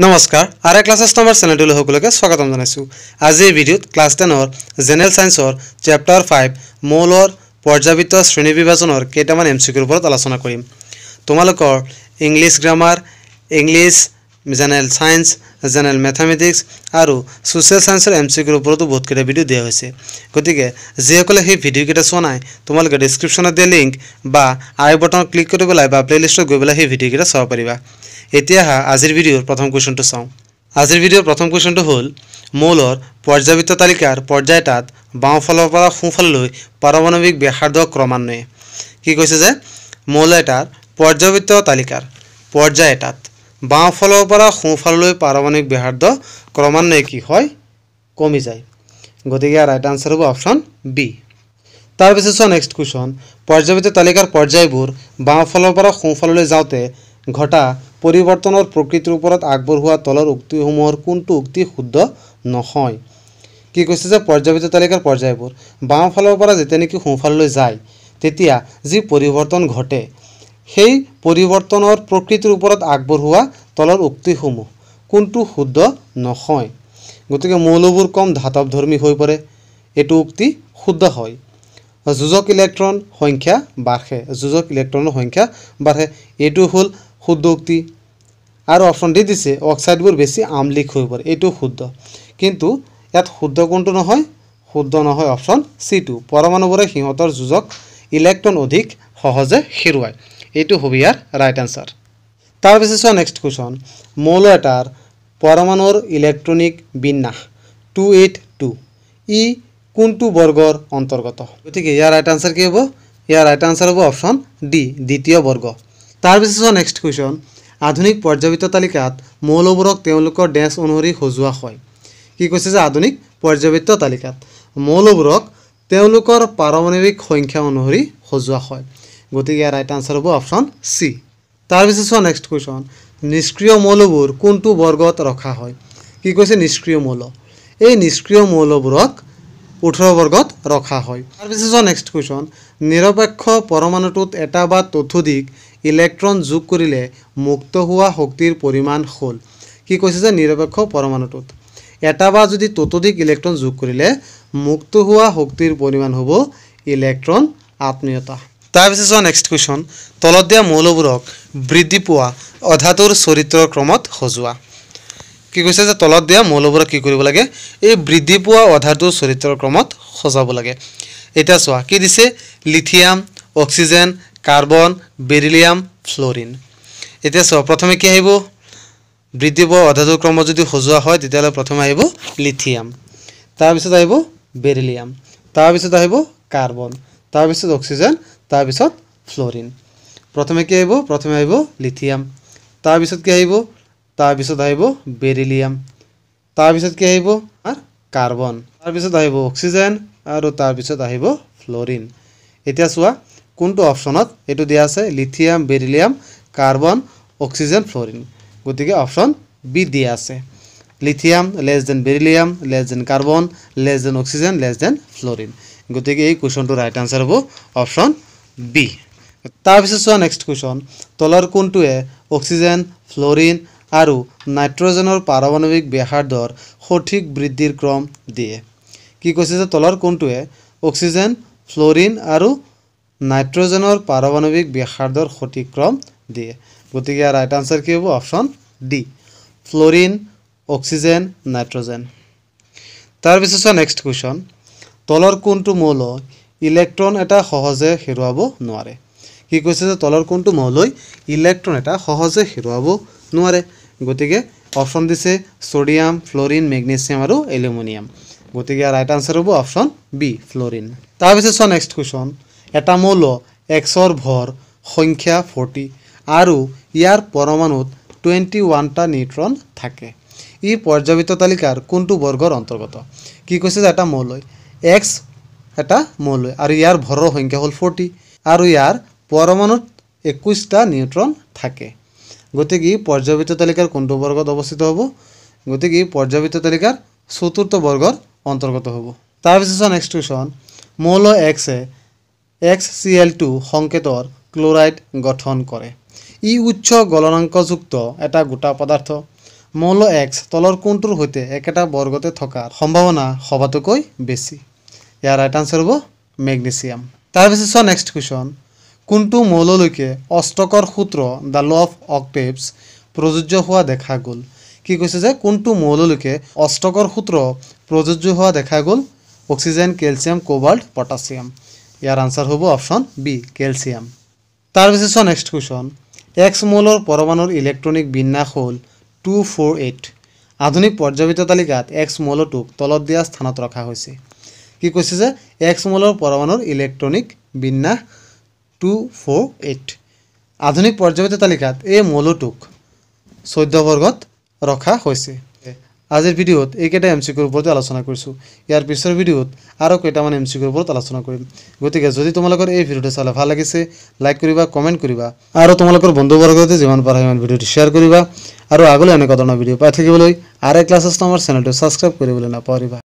নমস্কাৰ R A classes number চেনেলটোলৈ সকলোকে স্বাগতম জনাইছোঁ আজিৰ ভিডিঅ'ত ক্লাছ টেনৰ জেনেৰেল ছায়েন্সৰ চেপ্টাৰ ফাইভ মৌলৰ পৰ্যাবৃত্ত শ্ৰেণী বিভাজনৰ কেইটামান এম চি কিউৰ ওপৰত আলোচনা কৰিম তোমালোকৰ English grammar English general science general mathematics আৰু ছ'চিয়েল ছায়েন্সৰ এম চি কিউৰ ওপৰতো বহুতকেইটা ভিডিঅ' দিয়া হৈছে গতিকে যিসকলে সেই ভিডিঅ'কেইটা চোৱা নাই তোমালোকে ডিছক্ৰিপশ্যনত দিয়া লিংক বা আই বটনত ক্লিক কৰি পেলাই বা প্লে'লিষ্টত গৈ পেলাই সেই ভিডিঅ'কেইটা চাব পাৰিবা এতিয়া হা আজিৰ ভিডিওৰ প্ৰথম কোশ্চেনটো চাও আজিৰ ভিডিওৰ প্ৰথম কোশ্চেনটো হল মোলৰ পৰ্যাবৃত্ত তালিকাৰ পৰ্যায়টা বাউ ফলৰ পৰা সোঁফাললৈ পাৰমাণৱিক পাৰমাণবিক ক্ৰমান্বয়ে কি কৈছে যে মৌল এটাৰ পৰ্যাবৃত্ত তালিকাৰ পৰ্যায়টা বাউ ফলৰ পৰা সোঁফাললৈ পাৰমাণৱিক পাৰমাণবিক ক্ৰমান্বয়ে কি হয় কমি যায় গতিকে ৰাইট আনচাৰ হব অপশ্যন বি তাৰপিছত চোৱা নেক্সট কুৱেশ্যন পৰ্যাবৃত্ত তালিকাৰ পৰ্যায়বোৰ বাওঁফালৰ পৰা সোঁফাললৈ যাওঁতে ঘটা পৰিৱৰ্তনৰ প্ৰকৃতিৰ ওপৰত আগবঢ়োৱা তলৰ উক্তিসমূহৰ কোনটো উক্তি শুদ্ধ নহয় কি কৈছে যে পৰ্যায়িত তালিকাৰ পৰ্যায়বোৰ বাওঁফালৰ পৰা যেতিয়া নেকি সোঁফাললৈ যায় তেতিয়া যি পৰিৱৰ্তন ঘটে সেই পৰিৱৰ্তনৰ প্ৰকৃতিৰ ওপৰত আগবঢ়োৱা তলৰ উক্তিসমূহ কোনটো শুদ্ধ নহয় গতিকে মৌলবোৰ কম ধাতৱধৰ্মী হৈ পৰে এইটো উক্তি শুদ্ধ হয় যুঁজক ইলেক্ট্ৰন সংখ্যা বাঢ়ে যুঁজক ইলেক্ট্ৰনৰ সংখ্যা বাঢ়ে এইটো হ'ল শুদ্ধ উক্তি আৰু অপশ্যন ডি দিছে অক্সাইডবোৰ বেছি আম্লিক হৈ পৰে এইটো শুদ্ধ কিন্তু ইয়াত শুদ্ধ কোনটো নহয় শুদ্ধ নহয় অপশ্যন চিটো পৰমাণুবোৰে সিহঁতৰ যুঁজক ইলেক্ট্ৰন অধিক সহজে হেৰুৱায় এইটো হ'ব ইয়াৰ ৰাইট এনচাৰ তাৰপিছত চোৱা নেক্সট কুৱেশ্যন মৌল এটাৰ পৰমাণুৰ ইলেক্ট্ৰনিক বিন্যাস টু এইট টু ই কোনটো বৰ্গৰ অন্তৰ্গত গতিকে ইয়াৰ ৰাইট এনচাৰ কি হ'ব ইয়াৰ ৰাইট এনচাৰ হ'ব অপশ্যন ডি দ্বিতীয় বৰ্গ তাৰপিছত নেক্সট কুৱেশ্যন আধুনিক পৰ্যাপিত তালিকাত মৌলবোৰক তেওঁলোকৰ ডেন্স অনুসৰি সজোৱা হয় কি কৈছে যে আধুনিক পৰ্যাপিত তালিকাত মৌলবোৰক তেওঁলোকৰ পাৰমাণৱিক সংখ্যা অনুসৰি সজোৱা হয় গতিকে ইয়াৰ ৰাইট আনচাৰ হ'ব অপশ্যন চি তাৰপিছত চোৱা নেক্সট কুৱেশ্যন নিষ্ক্ৰিয় মৌলবোৰ কোনটো বৰ্গত ৰখা হয় কি কৈছে নিষ্ক্ৰিয় মৌল এই নিষ্ক্ৰিয় মৌলবোৰক ওঠৰ বৰ্গত ৰখা হয় তাৰপিছত চোৱা নেক্সট কুৱেশ্যন নিৰপেক্ষ পৰমাণুটোত এটা বা ততোধিক ইলেক্ট্ৰন যোগ কৰিলে মুক্ত হোৱা শক্তিৰ পৰিমাণ হল কি কৈছে যে নিৰপেক্ষ পৰমাণুটোত এটা বা যদি ততোধিক ইলেক্ট্ৰন যোগ কৰিলে মুক্ত হোৱা শক্তিৰ পৰিমাণ হব ইলেক্ট্ৰন আত্মীয়তা তাৰপিছত চোৱা নেক্সট কুৱেশ্যন তলত দিয়া মৌলবোৰক বৃদ্ধি পোৱা অধাতুৰ চৰিত্ৰৰ ক্ৰমত সজোৱা কি কৈছে যে তলত দিয়া মৌলবোৰক কি কৰিব লাগে এই বৃদ্ধি পোৱা অধাতুৰ চৰিত্ৰৰ ক্ৰমত সজাব লাগে এটা চোৱা কি দিছে lithium oxygen carbon beryllium fluorine এতিয়া চোৱা প্ৰথমে কি আহিব বৃদ্ধি পোৱা অধাতু ক্ৰম যদি সজোৱা হয় তেতিয়াহ'লে প্ৰথমে আহিব লিথিয়াম তাৰপিছত আহিব বেৰিলিয়াম তাৰপিছত আহিব কাৰ্বন তাৰপিছত অক্সিজেন তাৰপিছত ফ্লৰিন প্ৰথমে কি আহিব প্ৰথমে আহিব লিথিয়াম তাৰপিছত কি আহিব তাৰপিছত আহিব বেৰিলিয়াম তাৰপিছত কি আহিব কাৰ্বন তাৰপিছত আহিব অক্সিজেন আৰু তাৰপিছত আহিব ফ্লৰিন এতিয়া চোৱা কোনটো অপশ্যনত এইটো দিয়া আছে lithium beryllium carbon oxygen fluorine গতিকে অপশ্যন বি দিয়া আছে lithium less than beryllium less than carbon less than oxygen less than fluorine গতিকে এই কুৱেশ্যনটো ৰাইট আনচাৰ হ'ব অপশ্যন বি তাৰপিছত চোৱা নেক্সট কুৱেশ্যন তলৰ কোনটোৱে অক্সিজেন ফ্লৰিন আৰু নাইট্ৰজেনৰ পাৰমাণৱিক দৰ সঠিক বৃদ্ধিৰ ক্ৰম দিয়ে কি কৈছে যে তলৰ কোনটোৱে অক্সিজেন ফ্লৰিন আৰু নাইট্ৰজেনৰ পাৰমাণৱিক ব্যাসাৰ্ধৰ সঠিক্ৰম দিয়ে গতিকে ইয়াৰ ৰাইট আনচাৰ কি হ'ব option D fluorine oxygen nitrogen তাৰপিছত চোৱা নেক্সট কুৱেশ্যন তলৰ কোনটো মৌল ইলেক্ট্ৰন এটা সহজে হেৰুৱাব নোৱাৰে কি কৈছে যে তলৰ কোনটো মৌলৈ ইলেক্ট্ৰন এটা সহজে হেৰুৱাব নোৱাৰে গতিকে অপশ্যন দিছে ছ'ডিয়াম ফ্লৰিন মেগনেছিয়াম আৰু এলুমিনিয়াম গতিকে ইয়াৰ ৰাইট আনচাৰ হব অপশন বি ফ্লৰিন তাৰপিছত চ নেক্সট কুৱেশ্যন এটা মৌল এক্সৰ ভৰ সংখ্যা ফৰ্টি আৰু ইয়াৰ পৰমাণুত টুৱেণ্টি ওৱানটা নিউট্ৰন থাকে ই পৰ্যাপিত তালিকাৰ কোনটো বৰ্গৰ অন্তৰ্গত কি কৈছে যে এটা মৌলৈ এক্স এটা মৌলৈ আৰু ইয়াৰ ভৰৰ সংখ্যা হ'ল ফৰ্টি আৰু ইয়াৰ পৰমাণুত একৈছটা নিউট্ৰন থাকে গতিকে ই পৰ্যাপিত তালিকাৰ কোনটো বৰ্গত অৱস্থিত হ'ব গতিকে ই পৰ্যাপিত তালিকাৰ চতুৰ্থ বৰ্গৰ অন্তৰ্গত হ'ব তাৰপিছত চোৱা নেক্সট কুৱেশ্যন মৌল এক্সে এক্স চি এল টু সংকেতৰ ক্লোৰাইড গঠন কৰে ই উচ্চ গলনাংকযুক্ত এটা গোটা পদাৰ্থ মৌল এক্স তলৰ কোনটোৰ সৈতে একেটা বৰ্গতে থকাৰ সম্ভাৱনা সবাতোকৈ বেছি ইয়াৰ ৰাইট আনচাৰ হ'ব মেগনেছিয়াম তাৰপিছত চোৱা নেক্সট কুৱেশ্যন কোনটো মৌললৈকে অষ্টকৰ সূত্ৰ দ্য ল অফ অকটেভছ প্ৰযোজ্য হোৱা দেখা গ'ল কি কৈছে যে কোনটো মৌললৈকে অষ্টকৰ সূত্ৰ প্ৰযোজ্য হোৱা দেখা গ'ল অক্সিজেন কেলছিয়াম কোবাল্ট পটাছিয়াম ইয়াৰ আনচাৰ হ'ব অপশ্যন বি কেলছিয়াম তাৰপিছত চোৱা নেক্সট কুৱেশ্যন এক্স মৌলৰ পৰমাণুৰ ইলেক্ট্ৰনিক বিন্যাস হ'ল টু ফ'ৰ এইট আধুনিক পৰ্যাপিত তালিকাত এক্স মৌলটোক তলত দিয়া স্থানত ৰখা হৈছে কি কৈছে যে এক্স মৌলৰ পৰমাণুৰ ইলেক্ট্ৰনিক বিন্যাস টু ফ'ৰ এইট আধুনিক পৰ্যাপিত তালিকাত এই মৌলটোক চৈধ্য বৰ্গত ৰখা হৈছে আজিৰ ভিডিঅ'ত এইকেইটা এম চি কিউৰ ওপৰতে আলোচনা কৰিছোঁ ইয়াৰ পিছৰ ভিডিঅ'ত আৰু কেইটামান এম চি কিউৰ ওপৰত আলোচনা কৰিম গতিকে যদি তোমালোকৰ এই ভিডিঅ'টো চালে ভাল লাগিছে লাইক কৰিবা কমেণ্ট কৰিবা আৰু তোমালোকৰ বন্ধুবৰ্গতে যিমান পাৰা সিমান ভিডিঅ'টো শ্বেয়াৰ কৰিবা আৰু আগলৈ এনেকুৱা ধৰণৰ ভিডিঅ' পাই থাকিবলৈ আৰ এ ক্লাছেছ নামৰ চেনেলটো ছাবস্ক্ৰাইব কৰিবলৈ নাপাহৰিবা